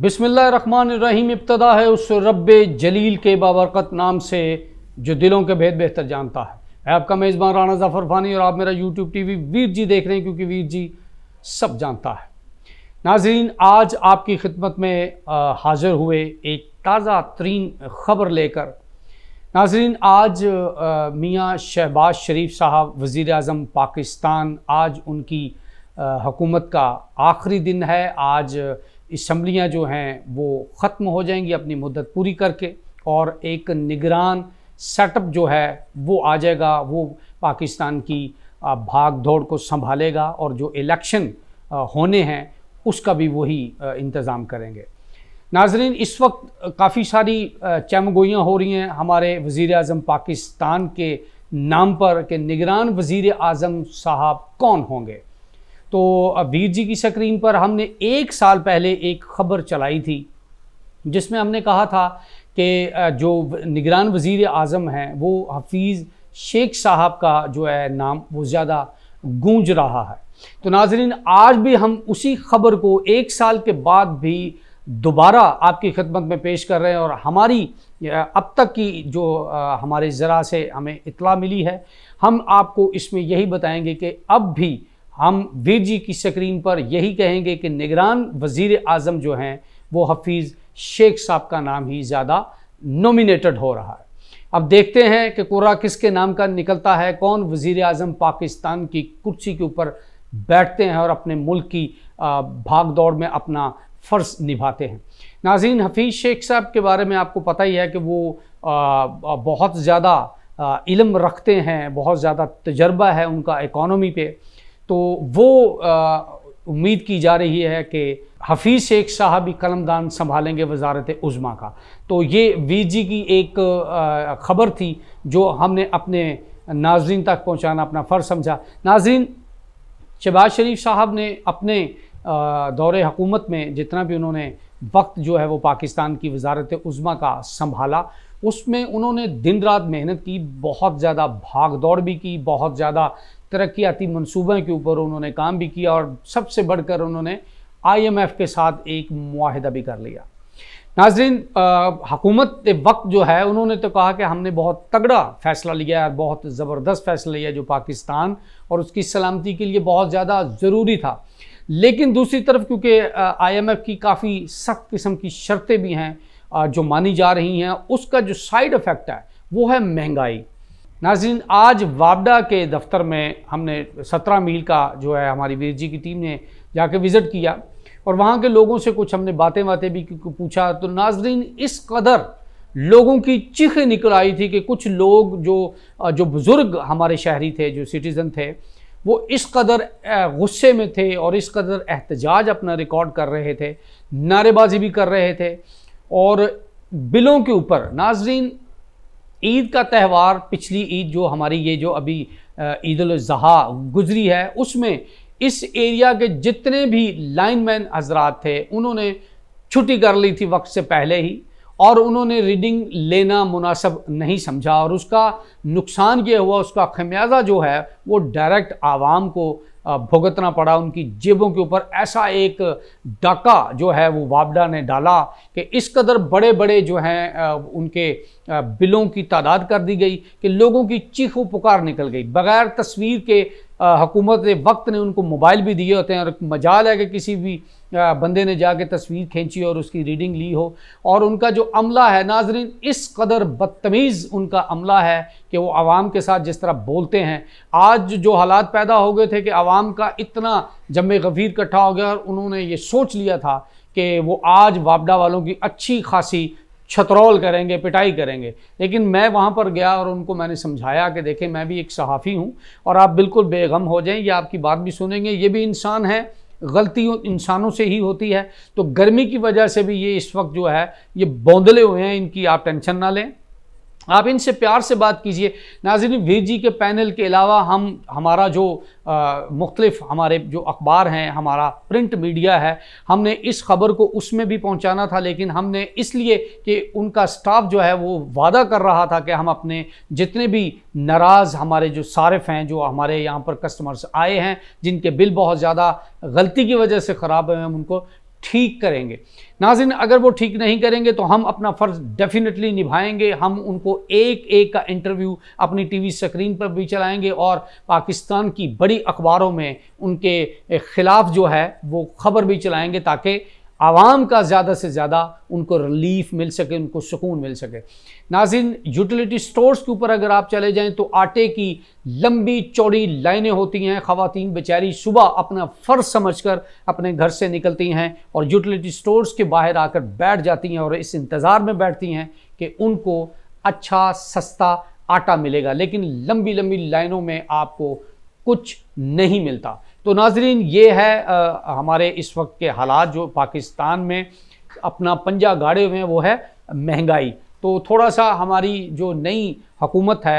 बिसमीम इब्तदा है उस रब जलील के बाबरकत नाम से जो दिलों के भेद बेहतर जानता है मैं आपका मेज़बान राना ज़फ़र फ़ानी और आप मेरा YouTube T V Veer ji देख रहे हैं क्योंकि वीर जी सब जानता है नाजरीन आज आपकी खिदमत में हाज़िर हुए एक ताज़ा तरीन ख़बर लेकर नाजरीन आज मियाँ शहबाज शरीफ साहब वज़ी अजम पाकिस्तान आज उनकी हकूमत का आखिरी दिन है आज इसम्बलियाँ जो हैं वो ख़त्म हो जाएंगी अपनी मुद्दत पूरी करके और एक निगरान सेटअप जो है वो आ जाएगा वो पाकिस्तान की भाग दौड़ को संभालेगा और जो इलेक्शन होने हैं उसका भी वही इंतज़ाम करेंगे नाजरीन इस वक्त काफ़ी सारी चमगोइयाँ हो रही हैं हमारे वज़ी अजम पाकिस्तान के नाम पर कि निगरान वज़ी अजम साहब कौन होंगे तो वीर जी की स्क्रीन पर हमने एक साल पहले एक खबर चलाई थी जिसमें हमने कहा था कि जो निगरान वज़ी अज़म हैं वो हफीज़ शेख साहब का जो है नाम वो ज़्यादा गूंज रहा है तो नाजरीन आज भी हम उसी खबर को एक साल के बाद भी दोबारा आपकी खदमत में पेश कर रहे हैं और हमारी अब तक की जो हमारे ज़रा से हमें इतला मिली है हम आपको इसमें यही बताएंगे कि अब भी हम वीर जी की स्क्रीन पर यही कहेंगे कि निगरान वजीर अजम जो हैं वो हफीज़ शेख साहब का नाम ही ज़्यादा नोमिनेटेड हो रहा है अब देखते हैं कि कुर्रा किसके नाम का निकलता है कौन वज़ी अजम पाकिस्तान की कुर्सी के ऊपर बैठते हैं और अपने मुल्क की भाग दौड़ में अपना फ़र्ज निभाते हैं नाजीन हफीज़ शेख साहब के बारे में आपको पता ही है कि वो बहुत ज़्यादा इलम रखते हैं बहुत ज़्यादा तजर्बा है उनका इकॉनमी पे तो वो उम्मीद की जा रही है कि हफीज़ शेख साहब भी कलमदान संभालेंगे वजारत उज़मा का तो ये वीजी की एक ख़बर थी जो हमने अपने नाजरन तक पहुँचाना अपना फ़र्ज़ समझा नाजरन शहबाज शरीफ साहब ने अपने दौर हकूमत में जितना भी उन्होंने वक्त जो है वो पाकिस्तान की वजारत उज़मा का संभाला उसमें उन्होंने दिन रात मेहनत की बहुत ज़्यादा भाग दौड़ भी की बहुत ज़्यादा तरक्याती मनसूबों के ऊपर उन्होंने काम भी किया और सबसे बढ़कर उन्होंने आईएमएफ के साथ एक माहदा भी कर लिया नाजरीन हकूमत वक्त जो है उन्होंने तो कहा कि हमने बहुत तगड़ा फैसला लिया है बहुत ज़बरदस्त फैसला लिया जो पाकिस्तान और उसकी सलामती के लिए बहुत ज़्यादा ज़रूरी था लेकिन दूसरी तरफ क्योंकि आईएमएफ की काफ़ी सख्त किस्म की शर्तें भी हैं जो मानी जा रही हैं उसका जो साइड इफ़ेक्ट है वो है महंगाई नाजिन आज वाबडा के दफ्तर में हमने सत्रह मील का जो है हमारी वीर जी की टीम ने जाके विज़िट किया और वहाँ के लोगों से कुछ हमने बातें बातें भी पूछा तो नाजरीन इस कदर लोगों की चिख निकल आई थी कि कुछ लोग जो जो बुज़ुर्ग हमारे शहरी थे जो सिटीज़न थे वो इस कदर गुस्से में थे और इस कदर एहतजाज अपना रिकॉर्ड कर रहे थे नारेबाजी भी कर रहे थे और बिलों के ऊपर नाजरीन ईद का त्यौहार पिछली ईद जो हमारी ये जो अभी ईद अजहा गुजरी है उसमें इस एरिया के जितने भी लाइन मैन हजरात थे उन्होंने छुट्टी कर ली थी वक्त से पहले ही और उन्होंने रीडिंग लेना मुनासब नहीं समझा और उसका नुकसान यह हुआ उसका खमियाजा जो है वो डायरेक्ट आवाम को भुगतना पड़ा उनकी जेबों के ऊपर ऐसा एक डाका जो है वो वाबडा ने डाला कि इस कदर बड़े बड़े जो हैं उनके बिलों की तादाद कर दी गई कि लोगों की चीखों पुकार निकल गई बगैर तस्वीर के हकूमत वक्त ने उनको मोबाइल भी दिए होते हैं और मजाल है कि किसी भी बंदे ने जाके तस्वीर खींची और उसकी रीडिंग ली हो और उनका जो अमला है नाजरीन इस कदर बदतमीज़ उनका अमला है कि वो आवाम के साथ जिस तरह बोलते हैं आज जो हालात पैदा हो गए थे कि आवाम का इतना जम गफीर इकट्ठा हो गया और उन्होंने ये सोच लिया था कि वो आज वापडा वालों की अच्छी खासी छतरौल करेंगे पिटाई करेंगे लेकिन मैं वहाँ पर गया और उनको मैंने समझाया कि देखें मैं भी एक सहाफ़ी हूँ और आप बिल्कुल बेगम हो जाएं ये आपकी बात भी सुनेंगे ये भी इंसान है गलती इंसानों से ही होती है तो गर्मी की वजह से भी ये इस वक्त जो है ये बौंदले हुए हैं इनकी आप टेंशन ना लें आप इनसे प्यार से बात कीजिए नाजिन वीर जी के पैनल के अलावा हम हमारा जो मुख्तलफ हमारे जो अखबार हैं हमारा प्रिंट मीडिया है हमने इस खबर को उसमें भी पहुंचाना था लेकिन हमने इसलिए कि उनका स्टाफ जो है वो वादा कर रहा था कि हम अपने जितने भी नाराज़ हमारे जो सारफ हैं जो हमारे यहाँ पर कस्टमर्स आए हैं जिनके बिल बहुत ज़्यादा गलती की वजह से ख़राब हैं हम उनको ठीक करेंगे नाजिन अगर वो ठीक नहीं करेंगे तो हम अपना फ़र्ज़ डेफिनेटली निभाएंगे हम उनको एक एक का इंटरव्यू अपनी टीवी स्क्रीन पर भी चलाएंगे और पाकिस्तान की बड़ी अखबारों में उनके ख़िलाफ़ जो है वो खबर भी चलाएंगे ताकि आवाम का ज़्यादा से ज़्यादा उनको रिलीफ मिल सके उनको सुकून मिल सके नाजिन यूटिलिटी स्टोर्स के ऊपर अगर आप चले जाएं तो आटे की लंबी चौड़ी लाइनें होती हैं ख़वातीन बेचारी सुबह अपना फ़र्ज समझकर अपने घर से निकलती हैं और यूटिलिटी स्टोर्स के बाहर आकर बैठ जाती हैं और इस इंतज़ार में बैठती हैं कि उनको अच्छा सस्ता आटा मिलेगा लेकिन लंबी लंबी लाइनों में आपको कुछ नहीं मिलता तो नाजरीन ये है आ, हमारे इस वक्त के हालात जो पाकिस्तान में अपना पंजा गाड़े हुए हैं वो है महंगाई तो थोड़ा सा हमारी जो नई हुकूमत है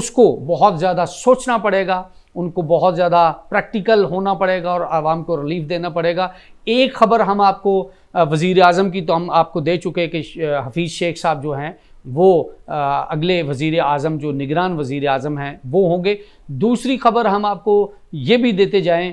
उसको बहुत ज़्यादा सोचना पड़ेगा उनको बहुत ज़्यादा प्रैक्टिकल होना पड़ेगा और आवाम को रिलीफ देना पड़ेगा एक खबर हम आपको वज़ी अजम की तो हम आपको दे चुके कि हफीज़ शेख साहब जो हैं वो अगले वज़ी अज़म जो निगरान वज़ी अज़म हैं वो होंगे दूसरी खबर हम आपको ये भी देते जाएं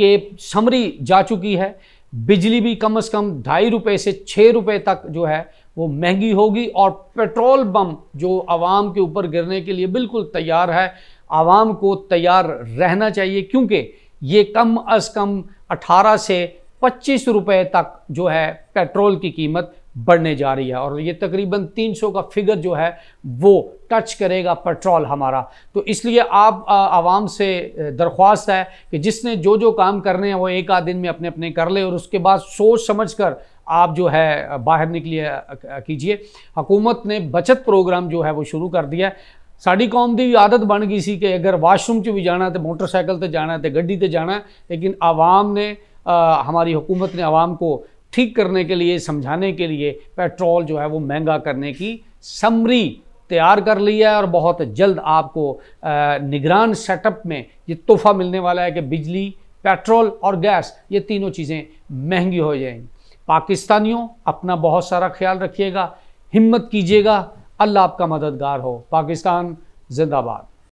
कि समरी जा चुकी है बिजली भी कम से कम ढाई रुपए से छः रुपए तक जो है वो महंगी होगी और पेट्रोल बम जो आवाम के ऊपर गिरने के लिए बिल्कुल तैयार है आवाम को तैयार रहना चाहिए क्योंकि ये कम अज़ कम 18 से पच्चीस रुपए तक जो है पेट्रोल की कीमत बढ़ने जा रही है और ये तकरीबन 300 का फिगर जो है वो टच करेगा पेट्रोल हमारा तो इसलिए आप आवाम से दरख्वास्त है कि जिसने जो जो काम करने हैं वो एक आध दिन में अपने अपने कर ले और उसके बाद सोच समझ कर आप जो है बाहर निकलिए कीजिए हुकूमत ने बचत प्रोग्राम जो है वो शुरू कर दिया ਸਾਡੀ ਕੌਮ ਦੀ ਆਦਤ ਬਣ ਗਈ ਸੀ ਕਿ ਅਗਰ ਵਾਸ਼ਰੂਮ 'ਚ ਵੀ ਜਾਣਾ जाना ਮੋਟਰਸਾਈਕਲ ਤੇ ਜਾਣਾ तो ਗੱਡੀ जाना लेकिन आवाम ने आ, हमारी हुकूमत ने आवाम को ठीक करने के लिए समझाने के लिए पेट्रोल जो है वो महंगा करने की समरी तैयार कर ली है और बहुत जल्द आपको निगरान सेटअप में ये तोहफा मिलने वाला है कि बिजली पेट्रोल और गैस ये तीनों चीज़ें महंगी हो जाएंगी पाकिस्तानियों अपना बहुत सारा ख्याल रखिएगा हिम्मत कीजिएगा अल्लाह आपका मददगार हो पाकिस्तान जिंदाबाद